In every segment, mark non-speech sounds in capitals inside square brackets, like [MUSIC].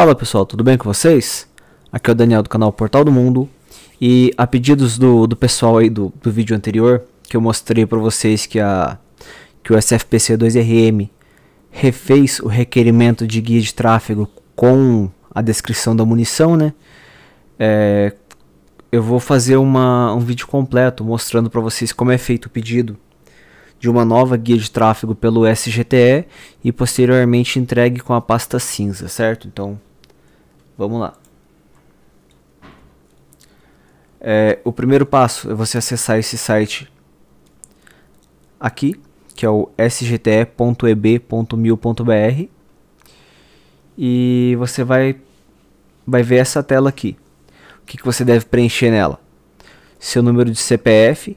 Fala pessoal, tudo bem com vocês? Aqui é o Daniel do canal Portal do Mundo e a pedidos do, do pessoal aí do, do vídeo anterior que eu mostrei para vocês que, a, que o SFPC2RM refez o requerimento de guia de tráfego com a descrição da munição, né? É, eu vou fazer uma, um vídeo completo mostrando para vocês como é feito o pedido de uma nova guia de tráfego pelo SGTE e posteriormente entregue com a pasta cinza, certo? Então, Vamos lá. É, o primeiro passo é você acessar esse site aqui, que é o sgte.eb.mil.br e você vai, vai ver essa tela aqui. O que, que você deve preencher nela? Seu número de CPF,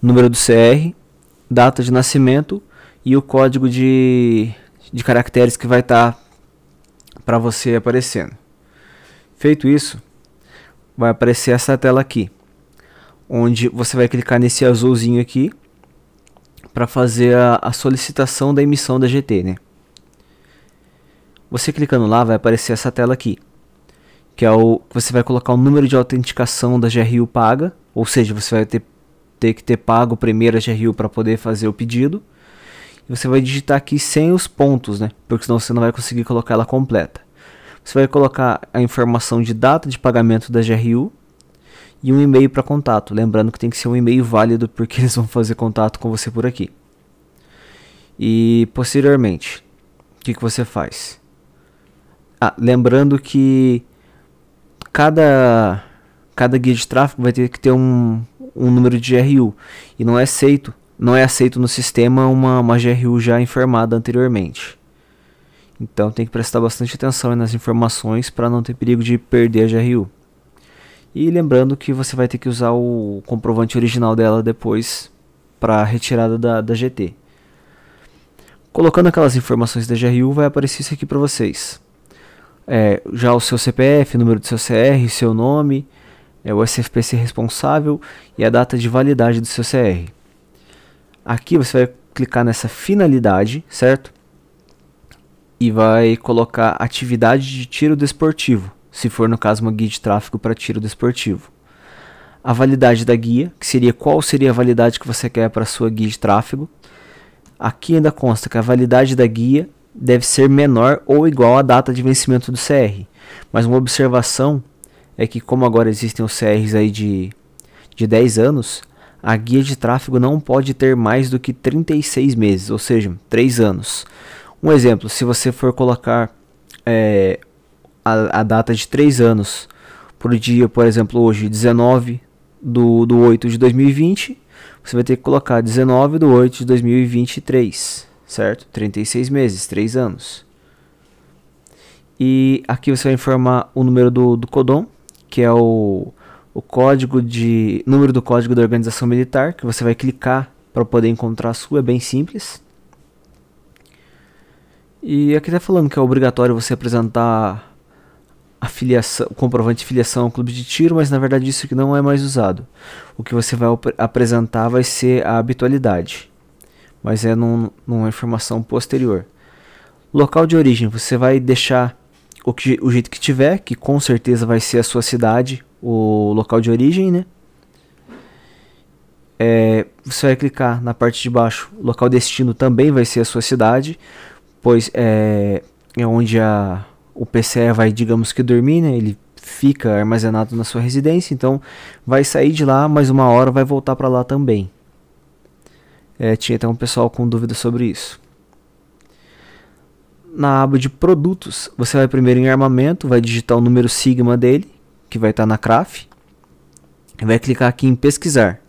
número do CR, data de nascimento e o código de, de caracteres que vai estar tá para você aparecendo. Feito isso, vai aparecer essa tela aqui, onde você vai clicar nesse azulzinho aqui para fazer a, a solicitação da emissão da GT, né? Você clicando lá vai aparecer essa tela aqui, que é o você vai colocar o número de autenticação da GRU paga, ou seja, você vai ter, ter que ter pago primeiro a GRU para poder fazer o pedido. E você vai digitar aqui sem os pontos, né? Porque senão você não vai conseguir colocar ela completa. Você vai colocar a informação de data de pagamento da GRU e um e-mail para contato. Lembrando que tem que ser um e-mail válido porque [LAUGHS] eles vão fazer contato com você por aqui. E posteriormente, o que, que você faz? Ah, lembrando que cada, cada guia de tráfego vai ter que ter um, um número de GRU e não é aceito, não é aceito no sistema uma, uma GRU já informada anteriormente. Então tem que prestar bastante atenção nas informações para não ter perigo de perder a GRU. E lembrando que você vai ter que usar o comprovante original dela depois para a retirada da, da GT. Colocando aquelas informações da GRU vai aparecer isso aqui para vocês. É, já o seu CPF, número do seu CR, seu nome, é o SFPC responsável e a data de validade do seu CR. Aqui você vai clicar nessa finalidade, certo? e vai colocar atividade de tiro desportivo, se for no caso uma guia de tráfego para tiro desportivo. A validade da guia, que seria qual seria a validade que você quer para sua guia de tráfego. Aqui ainda consta que a validade da guia deve ser menor ou igual à data de vencimento do CR. Mas uma observação é que como agora existem os CRs aí de, de 10 anos, a guia de tráfego não pode ter mais do que 36 meses, ou seja, 3 anos. Um exemplo, se você for colocar é, a, a, data de 3 anos por dia, por exemplo, hoje, 19 do, do 8 de 2020, você vai ter que colocar 19 do 8 de 2023, certo? 36 meses, 3 anos. E aqui você vai informar o número do, do CODOM, que é o, o código de número do código da organização militar, que você vai clicar para poder encontrar a sua, é bem simples. E aqui tá falando que é obrigatório você apresentar a filiação, o comprovante de filiação ao clube de tiro, mas na verdade isso que não é mais usado. O que você vai apresentar vai ser a habitualidade, mas é num, numa informação posterior. Local de origem, você vai deixar o, que, o jeito que tiver, que com certeza vai ser a sua cidade, o local de origem, né? É, você vai clicar na parte de baixo, local destino também vai ser a sua cidade pois é, é onde a, o PCE vai, digamos que, dormir, né? Ele fica armazenado na sua residência, então vai sair de lá, mas uma hora vai voltar para lá também. É, tinha até um pessoal com dúvida sobre isso. Na aba de produtos, você vai primeiro em armamento, vai digitar o número sigma dele, que vai estar tá na CRAF, vai clicar aqui em pesquisar.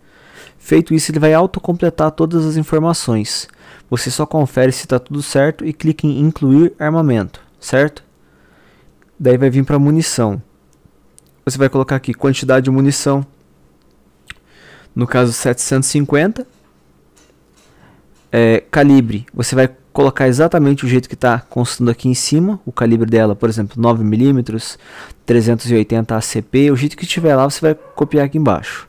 Feito isso, ele vai autocompletar todas as informações. Você só confere se está tudo certo e clica em incluir armamento, certo? Daí vai vir para munição. Você vai colocar aqui quantidade de munição. No caso 750. É, calibre. Você vai colocar exatamente o jeito que está constando aqui em cima, o calibre dela, por exemplo, 9mm, 380 ACP, o jeito que estiver lá você vai copiar aqui embaixo.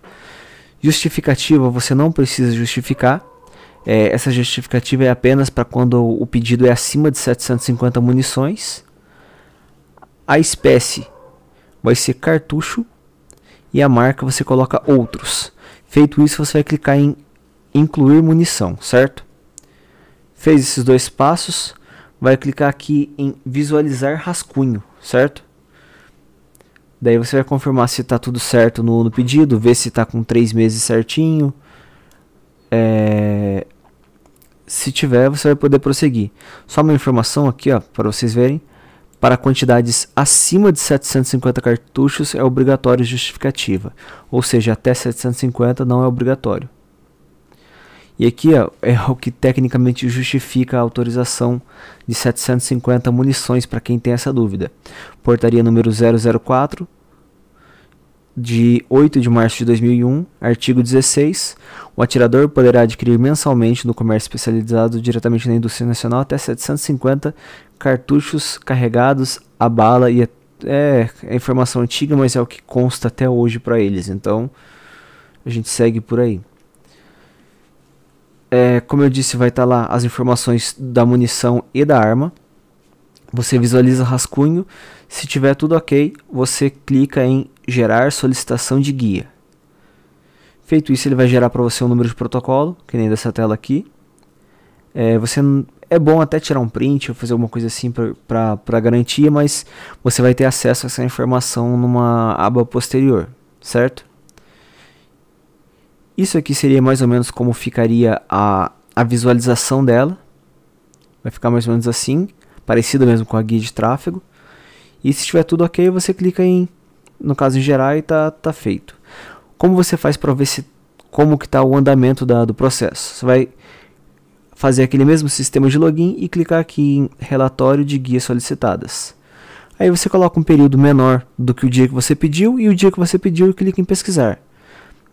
Justificativa, você não precisa justificar. É, essa justificativa é apenas para quando o pedido é acima de 750 munições. A espécie vai ser cartucho e a marca você coloca outros. Feito isso, você vai clicar em incluir munição, certo? Fez esses dois passos, vai clicar aqui em visualizar rascunho, certo? Daí você vai confirmar se está tudo certo no, no pedido, ver se está com três meses certinho, é, se tiver, você vai poder prosseguir. Só uma informação aqui, ó, para vocês verem. Para quantidades acima de 750 cartuchos é obrigatório justificativa, ou seja, até 750 não é obrigatório. E aqui ó, é o que tecnicamente justifica a autorização de 750 munições para quem tem essa dúvida. Portaria número 004 de 8 de março de 2001, artigo 16, o atirador poderá adquirir mensalmente no comércio especializado diretamente na indústria nacional até 750 cartuchos carregados a bala e é, é informação antiga, mas é o que consta até hoje para eles. Então, a gente segue por aí. É, como eu disse, vai estar tá lá as informações da munição e da arma. Você visualiza o rascunho. Se tiver tudo ok, você clica em gerar solicitação de guia. Feito isso, ele vai gerar para você um número de protocolo, que nem dessa tela aqui. É, você é bom até tirar um print ou fazer alguma coisa assim para garantia, mas você vai ter acesso a essa informação numa aba posterior, certo? Isso aqui seria mais ou menos como ficaria a, a visualização dela. Vai ficar mais ou menos assim parecida mesmo com a guia de tráfego. E se estiver tudo ok, você clica em, no caso em gerar e tá, tá feito. Como você faz para ver se como que está o andamento da, do processo? Você vai fazer aquele mesmo sistema de login e clicar aqui em relatório de guias solicitadas. Aí você coloca um período menor do que o dia que você pediu e o dia que você pediu e clica em pesquisar.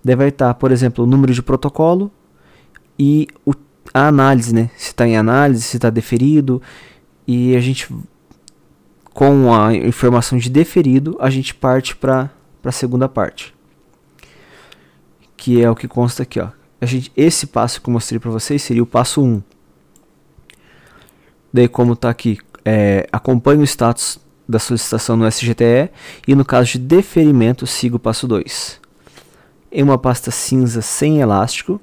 Deve estar, tá, por exemplo, o número de protocolo e o, a análise, né? Se está em análise, se está deferido, e a gente, com a informação de deferido, a gente parte para a segunda parte. Que é o que consta aqui. Ó. A gente, esse passo que eu mostrei para vocês seria o passo 1. Um. Daí, como está aqui, é, acompanhe o status da solicitação no SGTE e, no caso de deferimento, siga o passo 2. Em uma pasta cinza sem elástico,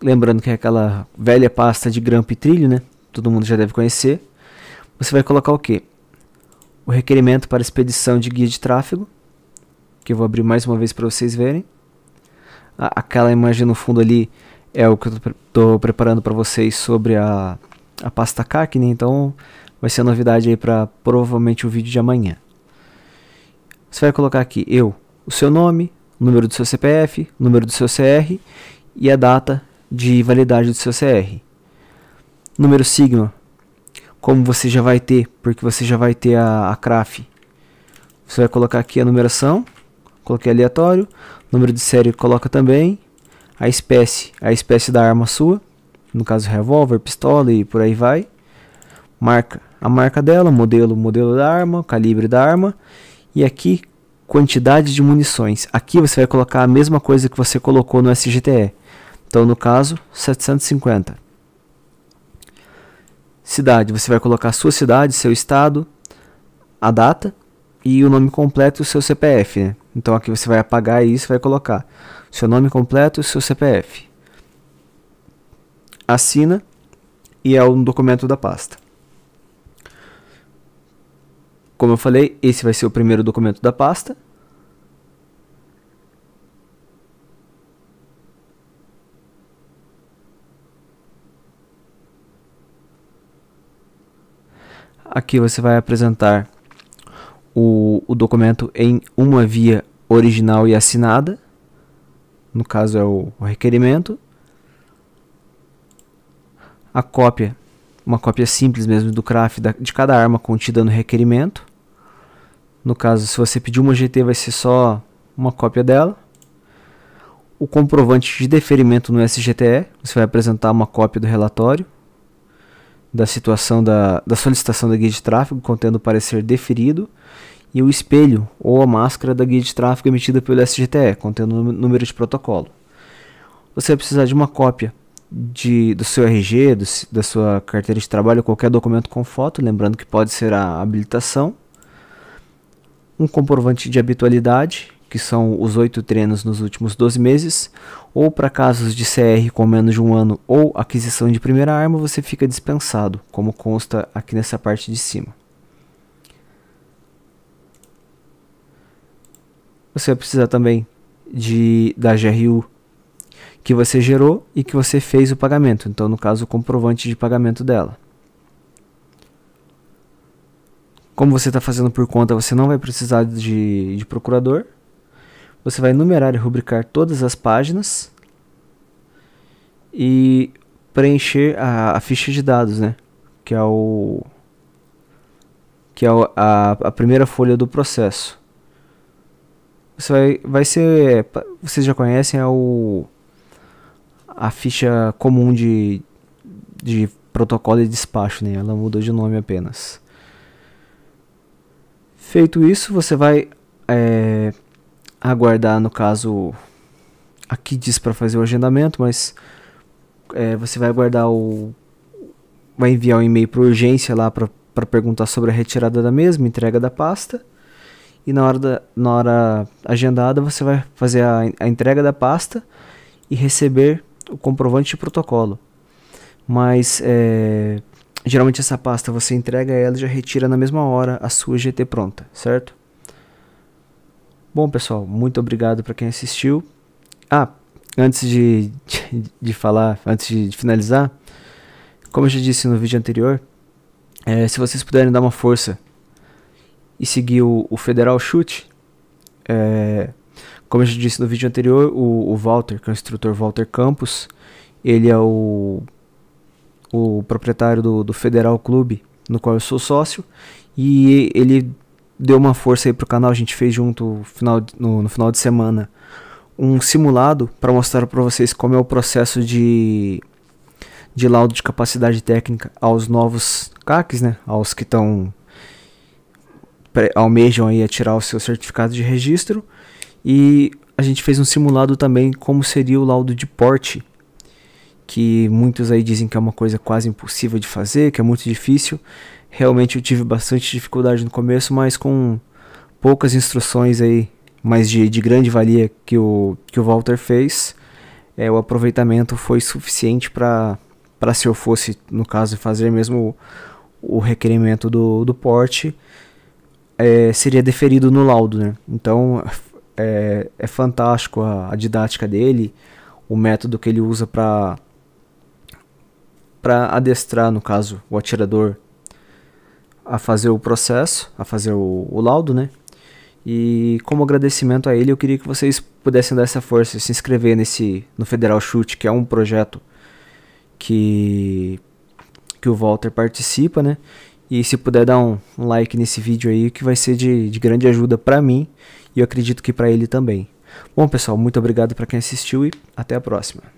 lembrando que é aquela velha pasta de grampo e trilho, né? todo mundo já deve conhecer, você vai colocar o que? O requerimento para expedição de guia de tráfego, que eu vou abrir mais uma vez para vocês verem. aquela imagem no fundo ali é o que eu estou preparando para vocês sobre a, a pasta CACNE, então vai ser novidade aí para provavelmente o vídeo de amanhã. Você vai colocar aqui eu, o seu nome, o número do seu CPF, o número do seu CR e a data de validade do seu CR número sigma, como você já vai ter, porque você já vai ter a, a Você vai colocar aqui a numeração, coloquei aleatório, número de série coloca também, a espécie, a espécie da arma sua, no caso revólver, pistola e por aí vai. Marca, a marca dela, modelo, modelo da arma, calibre da arma e aqui quantidade de munições. Aqui você vai colocar a mesma coisa que você colocou no SGTE. Então, no caso, 750. Cidade, você vai colocar sua cidade, seu estado, a data e o nome completo e o seu CPF. Né? Então aqui você vai apagar isso e vai colocar seu nome completo e o seu CPF. Assina e é um documento da pasta. Como eu falei, esse vai ser o primeiro documento da pasta. Aqui você vai apresentar o, o documento em uma via original e assinada, no caso é o, o requerimento. A cópia, uma cópia simples mesmo do craft da, de cada arma contida no requerimento. No caso, se você pedir uma GT, vai ser só uma cópia dela. O comprovante de deferimento no SGTE, você vai apresentar uma cópia do relatório da situação da, da solicitação da guia de tráfego contendo o parecer deferido e o espelho ou a máscara da guia de tráfego emitida pelo SGTE, contendo o número de protocolo. Você vai precisar de uma cópia de, do seu RG, do, da sua carteira de trabalho, qualquer documento com foto, lembrando que pode ser a habilitação um comprovante de habitualidade, que são os oito treinos nos últimos 12 meses, ou para casos de CR com menos de um ano ou aquisição de primeira arma, você fica dispensado, como consta aqui nessa parte de cima. Você vai precisar também de, da GRU que você gerou e que você fez o pagamento, então no caso o comprovante de pagamento dela. Como você está fazendo por conta, você não vai precisar de, de procurador. Você vai numerar e rubricar todas as páginas e preencher a, a ficha de dados, né? Que é o que é a, a primeira folha do processo. Você vai, vai ser, vocês já conhecem é o a ficha comum de de protocolo de despacho, né? Ela mudou de nome apenas. Feito isso, você vai é, aguardar, no caso, aqui diz para fazer o agendamento, mas é, você vai aguardar o. Vai enviar um e-mail para urgência lá para perguntar sobre a retirada da mesma, entrega da pasta. E na hora, da, na hora agendada, você vai fazer a, a entrega da pasta e receber o comprovante de protocolo. Mas é, Geralmente essa pasta você entrega ela e já retira na mesma hora a sua GT pronta, certo? Bom, pessoal, muito obrigado para quem assistiu. Ah, antes de, de, [LAUGHS] de falar, antes de, de, finalizar, como eu já disse no vídeo anterior, é, se vocês puderem dar uma força e seguir o, o Federal Chute, é, como eu já disse no vídeo anterior, o, o Walter, que é o instrutor Walter Campos, ele é o o proprietário do, do Federal Clube, no qual eu sou sócio, e ele deu uma força aí pro canal, a gente fez junto final, no, no final de semana um simulado para mostrar para vocês como é o processo de, de laudo de capacidade técnica aos novos CACs, né? Aos que estão almejam aí a tirar o seu certificado de registro e a gente fez um simulado também como seria o laudo de porte que muitos aí dizem que é uma coisa quase impossível de fazer, que é muito difícil. Realmente eu tive bastante dificuldade no começo, mas com poucas instruções aí, mas de, de grande valia que o, que o Walter fez, é, o aproveitamento foi suficiente para se eu fosse, no caso, fazer mesmo o, o requerimento do, do porte, é, seria deferido no laudo, né? Então é, é fantástico a, a didática dele, o método que ele usa para para adestrar, no caso, o atirador a fazer o processo, a fazer o, o, laudo, né? E como agradecimento a ele, eu queria que vocês pudessem dar essa força e se inscrever nesse no Federal Chute, que é um projeto que que o Walter participa, né? E se puder dar um, um like nesse vídeo aí, que vai ser de, de grande ajuda para mim e eu acredito que para ele também. Bom, pessoal, muito obrigado para quem assistiu e até a próxima.